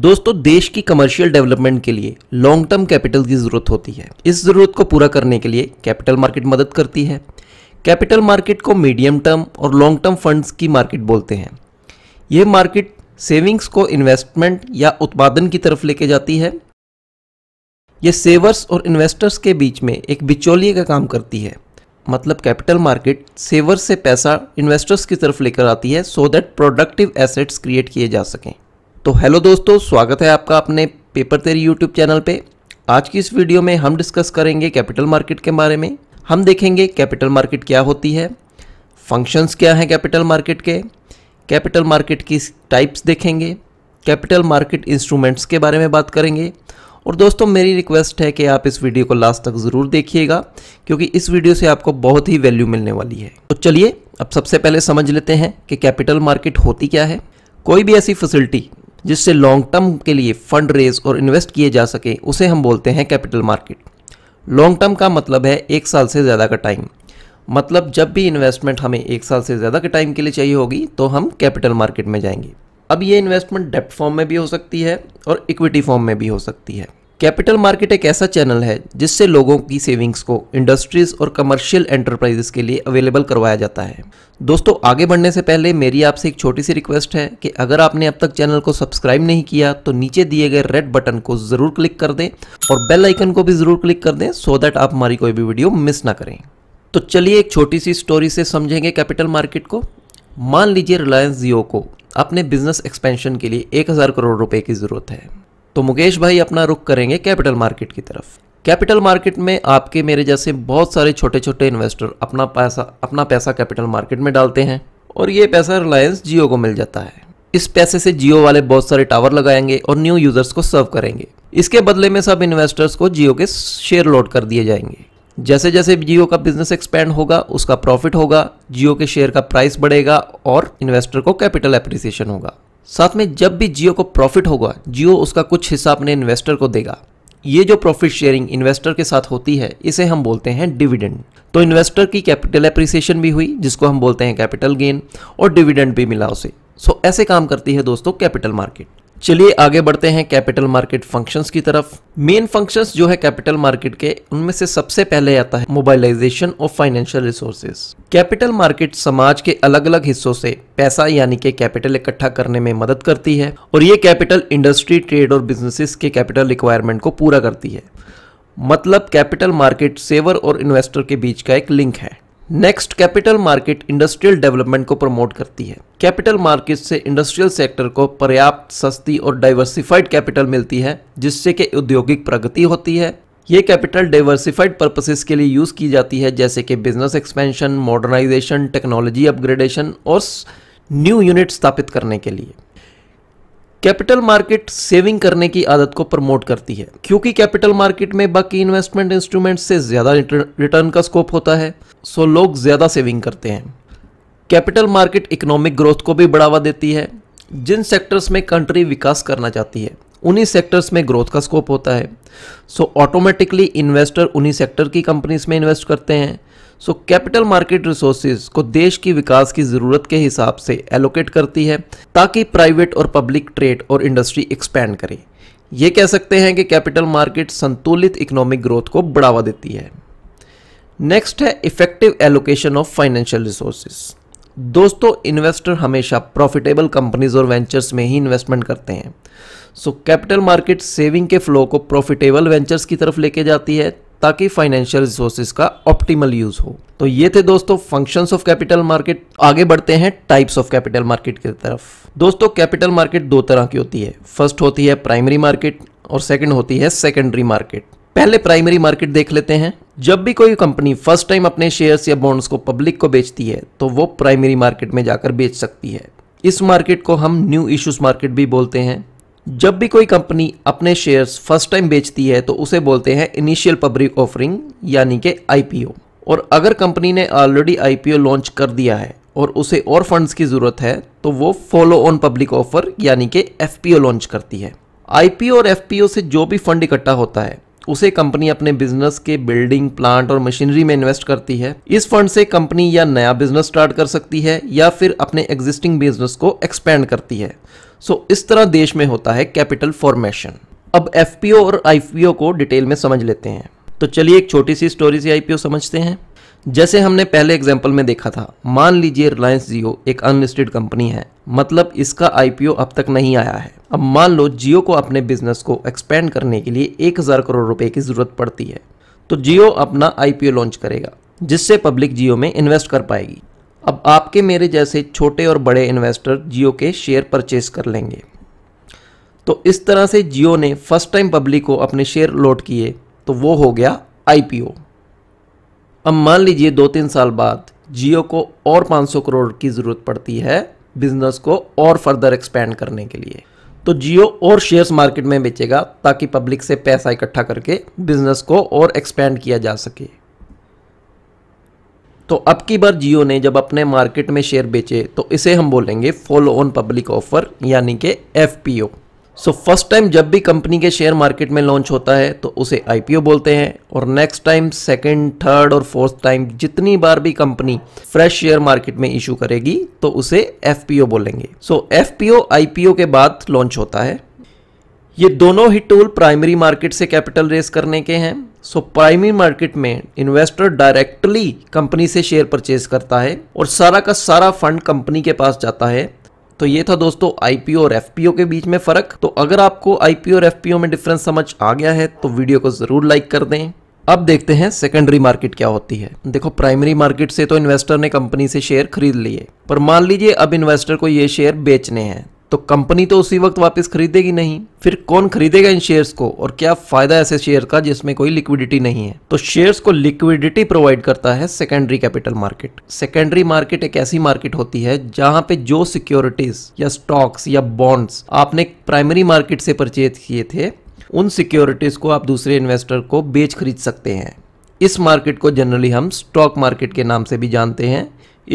दोस्तों देश की कमर्शियल डेवलपमेंट के लिए लॉन्ग टर्म कैपिटल की ज़रूरत होती है इस ज़रूरत को पूरा करने के लिए कैपिटल मार्केट मदद करती है कैपिटल मार्केट को मीडियम टर्म और लॉन्ग टर्म फंड्स की मार्केट बोलते हैं यह मार्केट सेविंग्स को इन्वेस्टमेंट या उत्पादन की तरफ लेके जाती है यह सेवर्स और इन्वेस्टर्स के बीच में एक बिचौलिए का काम करती है मतलब कैपिटल मार्केट सेवर्स से पैसा इन्वेस्टर्स की तरफ लेकर आती है so that productive assets create किए जा सकें तो हेलो दोस्तों स्वागत है आपका अपने पेपर तेरी यूट्यूब चैनल पे आज की इस वीडियो में हम डिस्कस करेंगे कैपिटल मार्केट के बारे में हम देखेंगे कैपिटल मार्केट क्या होती है फंक्शंस क्या हैं कैपिटल मार्केट के कैपिटल मार्केट की टाइप्स देखेंगे कैपिटल मार्केट इंस्ट्रूमेंट्स के बारे में बात करेंगे और दोस्तों मेरी रिक्वेस्ट है कि आप इस वीडियो को लास्ट तक ज़रूर देखिएगा क्योंकि इस वीडियो से आपको बहुत ही वैल्यू मिलने वाली है तो चलिए अब सबसे पहले समझ लेते हैं कि कैपिटल मार्केट होती क्या है कोई भी ऐसी फैसिलिटी जिससे लॉन्ग टर्म के लिए फंड रेज और इन्वेस्ट किए जा सके उसे हम बोलते हैं कैपिटल मार्केट लॉन्ग टर्म का मतलब है एक साल से ज़्यादा का टाइम मतलब जब भी इन्वेस्टमेंट हमें एक साल से ज़्यादा के टाइम के लिए चाहिए होगी तो हम कैपिटल मार्केट में जाएंगे अब ये इन्वेस्टमेंट डेप्ट फॉर्म में भी हो सकती है और इक्विटी फॉर्म में भी हो सकती है कैपिटल मार्केट एक ऐसा चैनल है जिससे लोगों की सेविंग्स को इंडस्ट्रीज और कमर्शियल एंटरप्राइजेस के लिए अवेलेबल करवाया जाता है दोस्तों आगे बढ़ने से पहले मेरी आपसे एक छोटी सी रिक्वेस्ट है कि अगर आपने अब तक चैनल को सब्सक्राइब नहीं किया तो नीचे दिए गए रेड बटन को ज़रूर क्लिक कर दें और बेल आइकन को भी ज़रूर क्लिक कर दें सो दैट आप हमारी कोई भी वीडियो मिस ना करें तो चलिए एक छोटी सी स्टोरी से समझेंगे कैपिटल मार्केट को मान लीजिए रिलायंस जियो को अपने बिजनेस एक्सपेंशन के लिए एक हज़ार करोड़ रुपए की ज़रूरत है तो मुकेश भाई अपना रुख करेंगे कैपिटल मार्केट की तरफ कैपिटल मार्केट में आपके मेरे जैसे बहुत सारे छोटे छोटे इन्वेस्टर अपना पैसा अपना पैसा कैपिटल मार्केट में डालते हैं और ये पैसा रिलायंस जियो को मिल जाता है इस पैसे से जियो वाले बहुत सारे टावर लगाएंगे और न्यू यूजर्स को सर्व करेंगे इसके बदले में सब इन्वेस्टर्स को जियो के शेयर लोड कर दिए जाएंगे जैसे जैसे जियो का बिजनेस एक्सपेंड होगा उसका प्रॉफिट होगा जियो के शेयर का प्राइस बढ़ेगा और इन्वेस्टर को कैपिटल अप्रिसिएशन होगा साथ में जब भी जियो को प्रॉफिट होगा जियो उसका कुछ हिस्सा अपने इन्वेस्टर को देगा ये जो प्रॉफिट शेयरिंग इन्वेस्टर के साथ होती है इसे हम बोलते हैं डिविडेंड तो इन्वेस्टर की कैपिटल अप्रिसिएशन भी हुई जिसको हम बोलते हैं कैपिटल गेन और डिविडेंड भी मिला उसे सो ऐसे काम करती है दोस्तों कैपिटल मार्केट चलिए आगे बढ़ते हैं कैपिटल मार्केट फंक्शंस की तरफ मेन फंक्शंस जो है कैपिटल मार्केट के उनमें से सबसे पहले आता है mobilisation of financial resources capital market समाज के अलग अलग हिस्सों से पैसा यानी के कैपिटल इकट्ठा करने में मदद करती है और ये कैपिटल इंडस्ट्री ट्रेड और बिजनेसिस के कैपिटल रिक्वायरमेंट को पूरा करती है मतलब कैपिटल मार्केट सेवर और इन्वेस्टर के बीच का एक लिंक है next capital market industrial development को प्रमोट करती है कैपिटल मार्केट से इंडस्ट्रियल सेक्टर को पर्याप्त सस्ती और डाइवर्सिफाइड कैपिटल मिलती है जिससे कि औद्योगिक प्रगति होती है ये कैपिटल डाइवर्सिफाइड पर्पसेस के लिए यूज़ की जाती है जैसे कि business expansion modernisation technology upgradation और न्यू यूनिट स्थापित करने के लिए कैपिटल मार्केट सेविंग करने की आदत को प्रमोट करती है क्योंकि कैपिटल मार्केट में बाकी इन्वेस्टमेंट इंस्ट्रूमेंट से ज़्यादा रिटर्न का स्कोप होता है सो लोग ज़्यादा सेविंग करते हैं कैपिटल मार्केट इकोनॉमिक ग्रोथ को भी बढ़ावा देती है जिन सेक्टर्स में कंट्री विकास करना चाहती है उन्हीं सेक्टर्स में ग्रोथ का स्कोप होता है सो ऑटोमेटिकली इन्वेस्टर उन्हीं सेक्टर की कंपनीज में इन्वेस्ट करते हैं सो कैपिटल मार्केट रिसोर्सेज को देश की विकास की ज़रूरत के हिसाब से एलोकेट करती है ताकि प्राइवेट और पब्लिक ट्रेड और इंडस्ट्री एक्सपैंड करे ये कह सकते हैं कि कैपिटल मार्केट संतुलित इकोनॉमिक ग्रोथ को बढ़ावा देती है नेक्स्ट है effective allocation of financial resources दोस्तों इन्वेस्टर हमेशा प्रॉफिटेबल कंपनीज और वेंचर्स में ही इन्वेस्टमेंट करते हैं सो कैपिटल मार्केट सेविंग के फ्लो को प्रॉफिटेबल वेंचर्स की तरफ लेके जाती है ताकि फाइनेंशियल रिसोर्सेज का ऑप्टिमल यूज हो तो ये थे दोस्तों फंक्शंस ऑफ कैपिटल मार्केट आगे बढ़ते हैं टाइप्स ऑफ कैपिटल मार्केट की तरफ दोस्तों कैपिटल मार्केट दो तरह की होती है फर्स्ट होती है प्राइमरी मार्केट और सेकंड होती है सेकेंडरी मार्केट पहले प्राइमरी मार्केट देख लेते हैं जब भी कोई कंपनी फर्स्ट टाइम अपने शेयर्स या बॉन्ड्स को पब्लिक को बेचती है तो वो प्राइमरी मार्केट में जाकर बेच सकती है इस मार्केट को हम न्यू इश्यूज मार्केट भी बोलते हैं जब भी कोई कंपनी अपने शेयर्स फर्स्ट टाइम बेचती है तो उसे बोलते हैं इनिशियल पब्लिक ऑफरिंग यानी कि आईपीओ और अगर कंपनी ने ऑलरेडी आईपीओ लॉन्च कर दिया है और उसे और फंड्स की ज़रूरत है तो वो फॉलो ऑन पब्लिक ऑफर यानी कि एफपीओ लॉन्च करती है आईपीओ और एफपीओ से जो भी फंड इकट्ठा होता है उसे कंपनी अपने बिजनेस के बिल्डिंग प्लांट और मशीनरी में इन्वेस्ट करती है इस फंड से कंपनी या नया बिजनेस स्टार्ट कर सकती है या फिर अपने एग्जिस्टिंग बिजनेस को एक्सपेंड करती है सो so, इस तरह देश में होता है कैपिटल फॉर्मेशन अब एफ और आई को डिटेल में समझ लेते हैं तो चलिए एक छोटी सी स्टोरी से आई समझते हैं जैसे हमने पहले एग्जाम्पल में देखा था मान लीजिए रिलायंस जियो एक अनलिस्टेड कंपनी है मतलब इसका आईपीओ अब तक नहीं आया है अब मान लो जियो को अपने बिजनेस को एक्सपेंड करने के लिए एक हज़ार करोड़ रुपए की ज़रूरत पड़ती है तो जियो अपना आईपीओ लॉन्च करेगा जिससे पब्लिक जियो में इन्वेस्ट कर पाएगी अब आपके मेरे जैसे छोटे और बड़े इन्वेस्टर जियो के शेयर परचेज कर लेंगे तो इस तरह से जियो ने फर्स्ट टाइम पब्लिक को अपने शेयर लोड किए तो वो हो गया आईपीओ अब मान लीजिए दो तीन साल बाद जियो को और 500 करोड़ की ज़रूरत पड़ती है बिजनेस को और फर्दर एक्सपेंड करने के लिए तो जियो और शेयर्स मार्केट में बेचेगा ताकि पब्लिक से पैसा इकट्ठा करके बिजनेस को और एक्सपेंड किया जा सके तो अब की बार जियो ने जब अपने मार्केट में शेयर बेचे तो इसे हम बोलेंगे फॉलो ऑन पब्लिक ऑफर यानी कि एफ सो फर्स्ट टाइम जब भी कंपनी के शेयर मार्केट में लॉन्च होता है तो उसे आईपीओ बोलते हैं और नेक्स्ट टाइम सेकेंड थर्ड और फोर्थ टाइम जितनी बार भी कंपनी फ्रेश शेयर मार्केट में इशू करेगी तो उसे एफ बोलेंगे सो एफ पी के बाद लॉन्च होता है ये दोनों ही टूल प्राइमरी मार्केट से कैपिटल रेस करने के हैं सो प्राइमरी मार्केट में इन्वेस्टर डायरेक्टली कंपनी से शेयर परचेज करता है और सारा का सारा फंड कंपनी के पास जाता है तो ये था दोस्तों आईपीओ और एफपीओ के बीच में फर्क तो अगर आपको आईपीओ और एफपीओ में डिफरेंस समझ आ गया है तो वीडियो को जरूर लाइक कर दें अब देखते हैं सेकेंडरी मार्केट क्या होती है देखो प्राइमरी मार्केट से तो इन्वेस्टर ने कंपनी से शेयर खरीद लिए पर मान लीजिए अब इन्वेस्टर को ये शेयर बेचने हैं तो कंपनी तो उसी वक्त वापस खरीदेगी नहीं फिर कौन खरीदेगा इन शेयर्स को और क्या फायदा ऐसे शेयर का जिसमें कोई लिक्विडिटी नहीं है तो शेयर्स को लिक्विडिटी प्रोवाइड करता है secondary capital market secondary market एक ऐसी मार्केट होती है जहां पे जो सिक्योरिटीज या स्टॉक्स या बॉन्ड्स आपने प्राइमरी मार्केट से परचेज किए थे उन सिक्योरिटीज को आप दूसरे इन्वेस्टर को बेच खरीद सकते हैं इस मार्केट को जनरली हम स्टॉक मार्केट के नाम से भी जानते हैं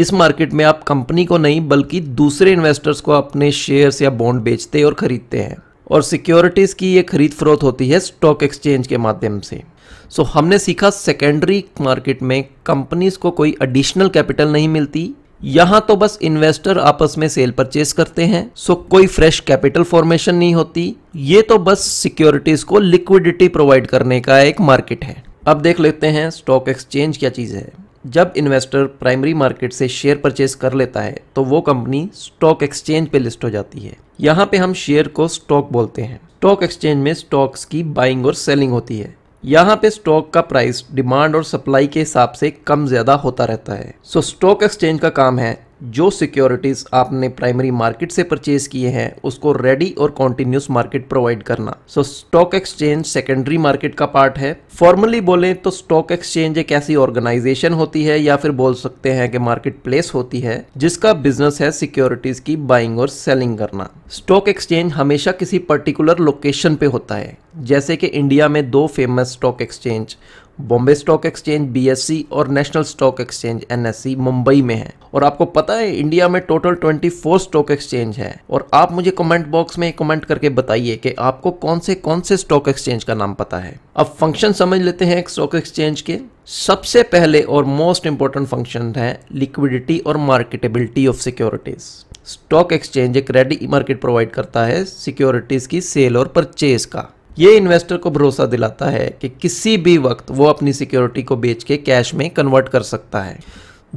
इस मार्केट में आप कंपनी को नहीं बल्कि दूसरे इन्वेस्टर्स को अपने शेयर्स या बॉन्ड बेचते और खरीदते हैं और सिक्योरिटीज़ की ये खरीद फरोत होती है स्टॉक एक्सचेंज के माध्यम से सो so, हमने सीखा सेकेंडरी मार्केट में कंपनीज को कोई एडिशनल कैपिटल नहीं मिलती यहाँ तो बस इन्वेस्टर आपस में सेल परचेज करते हैं सो so, कोई फ्रेश कैपिटल फॉर्मेशन नहीं होती ये तो बस सिक्योरिटीज़ को लिक्विडिटी प्रोवाइड करने का एक मार्केट है अब देख लेते हैं स्टॉक एक्सचेंज क्या चीज़ है जब इन्वेस्टर प्राइमरी मार्केट से शेयर परचेज कर लेता है तो वो कंपनी स्टॉक एक्सचेंज पे लिस्ट हो जाती है यहाँ पे हम शेयर को स्टॉक बोलते हैं स्टॉक एक्सचेंज में स्टॉक्स की बाइंग और सेलिंग होती है यहाँ पे स्टॉक का प्राइस डिमांड और सप्लाई के हिसाब से कम ज़्यादा होता रहता है सो स्टॉक एक्सचेंज का काम है जो सिक्योरिटीज़ आपने प्राइमरी मार्केट से परचेज किए हैं उसको रेडी और कॉन्टीन्यूस मार्केट प्रोवाइड करना so stock exchange secondary market का पार्ट है फॉर्मली बोलें तो स्टॉक एक्सचेंज एक ऐसी ऑर्गेनाइजेशन होती है या फिर बोल सकते हैं कि मार्केट प्लेस होती है जिसका बिजनेस है सिक्योरिटीज की बाइंग और सेलिंग करना स्टॉक एक्सचेंज हमेशा किसी पर्टिकुलर लोकेशन पे होता है जैसे कि इंडिया में दो famous stock exchange Bombay stock exchange BSC e और national stock exchange NSC e Mumbai में है और आपको पता है इंडिया में टोटल 24 स्टॉक एक्सचेंज है और आप मुझे कमेंट बॉक्स में कमेंट करके बताइए कि आपको कौन से कौन से स्टॉक एक्सचेंज का नाम पता है अब फंक्शन समझ लेते हैं स्टॉक एक्सचेंज के सबसे पहले और मोस्ट इंपॉर्टेंट फंक्शन है लिक्विडिटी और marketability of securities stock exchange एक रेडी मार्केट प्रोवाइड करता है सिक्योरिटीज की सेल और परचेज का ये इन्वेस्टर को भरोसा दिलाता है कि किसी भी वक्त वो अपनी सिक्योरिटी को बेच के कैश में कन्वर्ट कर सकता है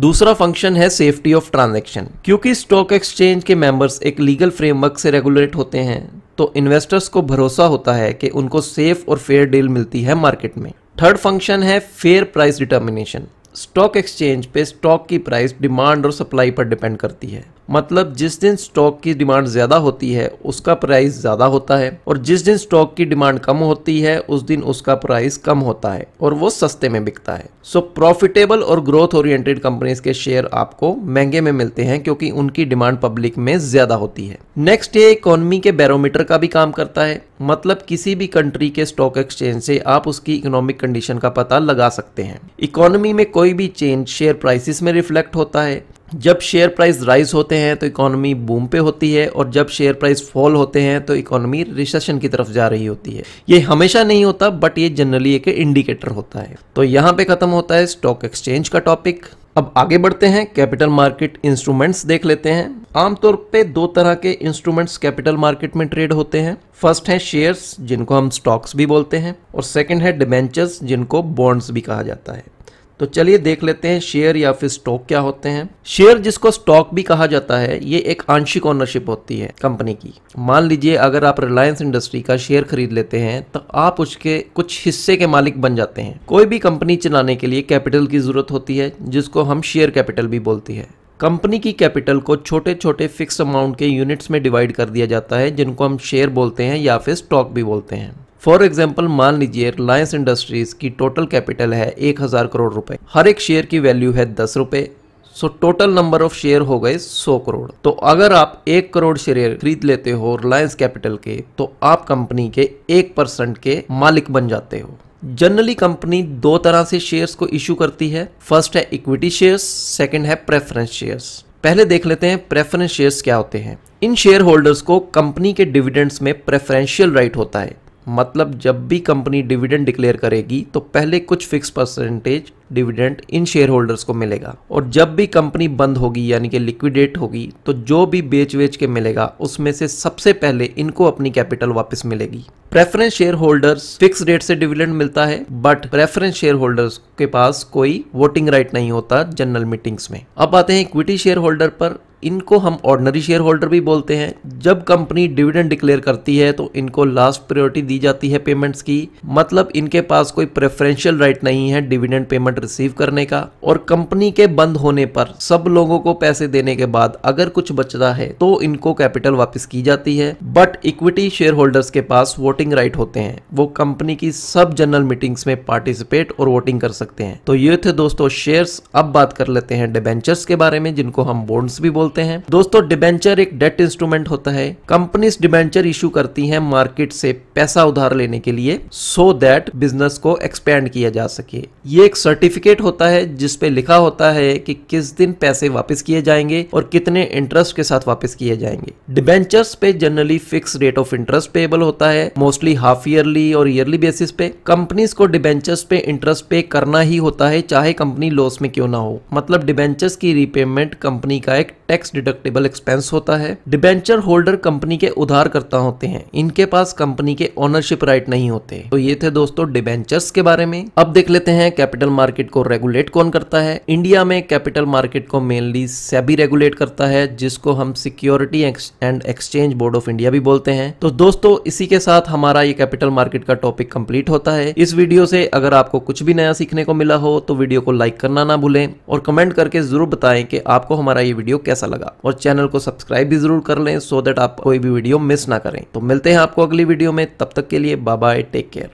दूसरा फंक्शन है सेफ्टी ऑफ ट्रांजैक्शन क्योंकि स्टॉक एक्सचेंज के मेंबर्स एक लीगल फ्रेमवर्क से रेगुलेट होते हैं तो इन्वेस्टर्स को भरोसा होता है कि उनको सेफ और फेयर डील मिलती है मार्केट में थर्ड फंक्शन है fair price determination stock exchange पे स्टॉक की प्राइस डिमांड और सप्लाई पर डिपेंड करती है मतलब जिस दिन स्टॉक की डिमांड ज़्यादा होती है उसका प्राइस ज़्यादा होता है और जिस दिन स्टॉक की डिमांड कम होती है उस दिन उसका प्राइस कम होता है और वो सस्ते में बिकता है सो प्रॉफिटेबल और ग्रोथ ओरिएंटेड कंपनीज के शेयर आपको महंगे में मिलते हैं क्योंकि उनकी डिमांड पब्लिक में ज़्यादा होती है नेक्स्ट ये इकोनॉमी के बैरोमीटर का भी काम करता है मतलब किसी भी कंट्री के स्टॉक एक्सचेंज से आप उसकी इकोनॉमिक कंडीशन का पता लगा सकते हैं इकोनॉमी में कोई भी चेंज शेयर प्राइसिस में रिफ्लेक्ट होता है जब शेयर प्राइस राइज होते हैं तो इकोनॉमी बूम पे होती है और जब शेयर प्राइस फॉल होते हैं तो इकोनॉमी रिसेशन की तरफ जा रही होती है ये हमेशा नहीं होता बट ये जनरली एक इंडिकेटर होता है तो यहाँ पे खत्म होता है स्टॉक एक्सचेंज का टॉपिक अब आगे बढ़ते हैं कैपिटल मार्केट इंस्ट्रूमेंट्स देख लेते हैं आमतौर पे दो तरह के इंस्ट्रूमेंट्स कैपिटल मार्केट में ट्रेड होते हैं फर्स्ट है शेयर्स जिनको हम स्टॉक्स भी बोलते हैं और सेकंड है डिबेंचर्स जिनको बॉन्ड्स भी कहा जाता है तो चलिए देख लेते हैं शेयर या फिर स्टॉक क्या होते हैं शेयर जिसको स्टॉक भी कहा जाता है ये एक आंशिक ओनरशिप होती है कंपनी की मान लीजिए अगर आप रिलायंस इंडस्ट्री का शेयर खरीद लेते हैं तो आप उसके कुछ हिस्से के मालिक बन जाते हैं कोई भी कंपनी चलाने के लिए कैपिटल की जरूरत होती है जिसको हम शेयर कैपिटल भी बोलती है कंपनी की कैपिटल को छोटे छोटे फिक्स अमाउंट के यूनिट्स में डिवाइड कर दिया जाता है जिनको हम शेयर बोलते हैं या फिर स्टॉक भी बोलते हैं फॉर एग्जाम्पल मान लीजिए रिलायंस इंडस्ट्रीज की टोटल कैपिटल है एक हज़ार करोड़ रुपए हर एक शेयर की वैल्यू है दस रुपए so total number of share हो गए सौ करोड़ तो अगर आप एक करोड़ शेयर खरीद लेते हो रिलायंस कैपिटल के तो आप कंपनी के एक परसेंट के मालिक बन जाते हो जनरली कंपनी दो तरह से शेयर्स को इशू करती है फर्स्ट है इक्विटी शेयर्स सेकंड है प्रेफरेंस शेयर्स पहले देख लेते हैं प्रेफरेंस शेयर्स क्या होते हैं इन शेयर होल्डर्स को कंपनी के डिविडेंड्स में प्रेफरेंशियल राइट होता है मतलब जब भी कंपनी डिविडेंड डिक्लेयर करेगी तो पहले कुछ फिक्स परसेंटेज डिविडेंड इन शेयर होल्डर्स को मिलेगा और जब भी कंपनी बंद होगी यानी कि लिक्विडेट होगी तो जो भी बेच वेच के मिलेगा उसमें से सबसे पहले इनको अपनी कैपिटल वापस मिलेगी preference share holders fix rate से डिविडेंड मिलता है बट प्रेफरेंस शेयर होल्डर्स के पास कोई वोटिंग राइट नहीं होता जनरल मीटिंग्स में अब आते हैं इक्विटी शेयर होल्डर पर इनको हम ऑर्डनरी शेयर होल्डर भी बोलते हैं जब कंपनी डिविडेंड डिक्लेयर करती है तो इनको लास्ट प्रायोरिटी दी जाती है पेमेंट्स की मतलब इनके पास कोई प्रेफरेंशियल राइट नहीं है डिविडेंड पेमेंट पेमेंट रिसीव करने का और कंपनी के बंद होने पर सब लोगों को पैसे देने के बाद अगर कुछ बचता है तो इनको कैपिटल वापस की जाती है बट इक्विटी शेयर होल्डर्स के पास वोटिंग राइट होते हैं वो कंपनी की सब जनरल मीटिंग्स में पार्टिसिपेट और वोटिंग कर सकते हैं तो ये थे दोस्तों शेयर्स अब बात कर लेते हैं डिबेंचर्स के बारे में जिनको हम बॉन्ड्स भी बोलते हैं दोस्तों डिबेंचर एक डेट इंस्ट्रूमेंट होता है कंपनी डिबेंचर इशू करती है मार्केट से पैसा उधार लेने के लिए सो दैट बिजनेस को एक्सपेंड किया जा सके ये एक सर्टिफिक सर्टिफिकेट होता है जिस पे लिखा होता है कि किस दिन पैसे वापस किए जाएंगे और कितने इंटरेस्ट के साथ वापस किए जाएंगे डिबेंचर्स पे generally fix rate of interest payable होता है मोस्टली हाफ ईयरली और ईयरली बेसिस पे कंपनीज को डिबेंचर्स पे इंटरेस्ट पे करना ही होता है चाहे कंपनी लॉस में क्यों ना हो मतलब डिबेंचर्स की रिपेमेंट कंपनी का एक टैक्स डिडक्टेबल एक्सपेंस होता है डिबेंचर होल्डर कंपनी के उधारकर्ता होते हैं इनके पास कंपनी के ओनरशिप राइट नहीं होते तो ये थे दोस्तों डिबेंचर्स के बारे में अब देख लेते हैं कैपिटल मार्केट मार्केट को रेगुलेट कौन करता है इंडिया में कैपिटल मार्केट को मेनली सेबी रेगुलेट करता है जिसको हम security and exchange board of India भी बोलते हैं तो दोस्तों इसी के साथ हमारा ये कैपिटल मार्केट का टॉपिक कंप्लीट होता है इस वीडियो से अगर आपको कुछ भी नया सीखने को मिला हो तो वीडियो को लाइक करना ना भूलें और कमेंट करके जरूर बताएं कि आपको हमारा ये वीडियो कैसा लगा और चैनल को सब्सक्राइब भी जरूर कर लें सो देट आप कोई भी वीडियो मिस ना करें तो मिलते हैं आपको अगली वीडियो में तब तक के लिए बाय टेक केयर